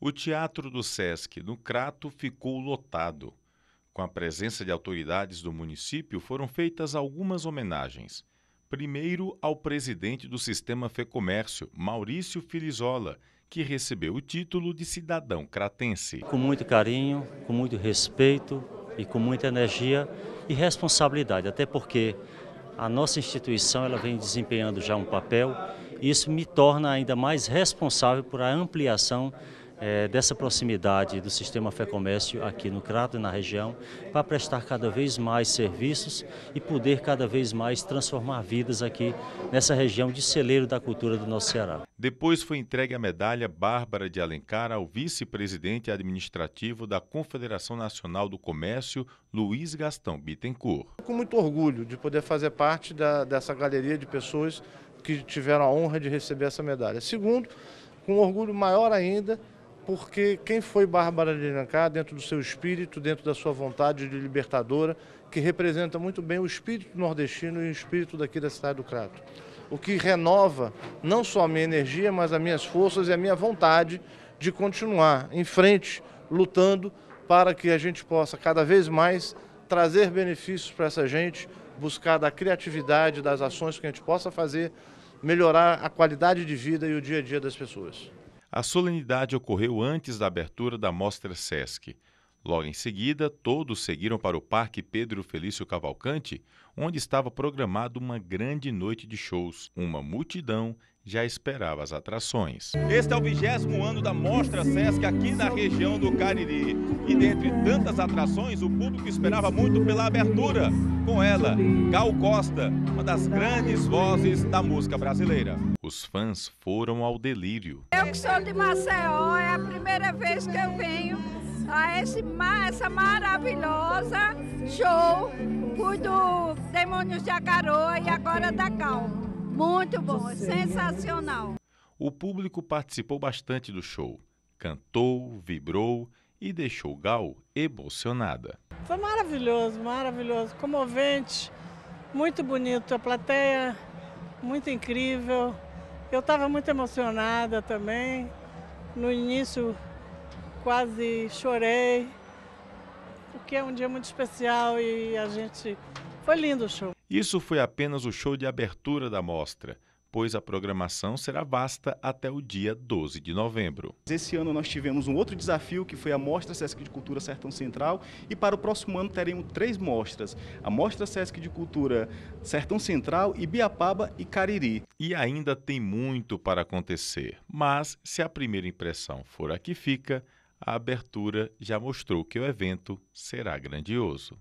O Teatro do Sesc, no Crato, ficou lotado. Com a presença de autoridades do município, foram feitas algumas homenagens. Primeiro ao presidente do Sistema Fecomércio, Maurício Filizola, que recebeu o título de cidadão cratense. Com muito carinho, com muito respeito e com muita energia e responsabilidade, até porque a nossa instituição ela vem desempenhando já um papel e isso me torna ainda mais responsável por a ampliação é, dessa proximidade do sistema Fé Comércio aqui no Crato e na região para prestar cada vez mais serviços e poder cada vez mais transformar vidas aqui nessa região de celeiro da cultura do nosso Ceará. Depois foi entregue a medalha Bárbara de Alencar ao vice-presidente administrativo da Confederação Nacional do Comércio, Luiz Gastão Bittencourt. Com muito orgulho de poder fazer parte da, dessa galeria de pessoas que tiveram a honra de receber essa medalha. Segundo, com orgulho maior ainda porque quem foi Bárbara de Irancá, dentro do seu espírito, dentro da sua vontade de libertadora, que representa muito bem o espírito nordestino e o espírito daqui da cidade do Crato. O que renova não só a minha energia, mas as minhas forças e a minha vontade de continuar em frente, lutando para que a gente possa cada vez mais trazer benefícios para essa gente, buscar da criatividade, das ações que a gente possa fazer, melhorar a qualidade de vida e o dia a dia das pessoas a solenidade ocorreu antes da abertura da mostra sesc logo em seguida todos seguiram para o parque pedro felício cavalcante onde estava programada uma grande noite de shows uma multidão já esperava as atrações. Este é o vigésimo ano da Mostra Sesc aqui na região do Cariri. E dentre tantas atrações, o público esperava muito pela abertura. Com ela, Gal Costa, uma das grandes vozes da música brasileira. Os fãs foram ao delírio. Eu que sou de Maceió, é a primeira vez que eu venho a esse, essa maravilhosa show do Demônios de Acaroa e agora da Calma. Muito bom, é sensacional. O público participou bastante do show. Cantou, vibrou e deixou Gal emocionada. Foi maravilhoso, maravilhoso, comovente, muito bonito a plateia, muito incrível. Eu estava muito emocionada também. No início quase chorei, porque é um dia muito especial e a gente. Foi lindo o show. Isso foi apenas o show de abertura da mostra, pois a programação será vasta até o dia 12 de novembro. Esse ano nós tivemos um outro desafio, que foi a Mostra Sesc de Cultura Sertão Central, e para o próximo ano teremos três mostras, a Mostra Sesc de Cultura Sertão Central, Ibiapaba e Cariri. E ainda tem muito para acontecer, mas se a primeira impressão for a que fica, a abertura já mostrou que o evento será grandioso.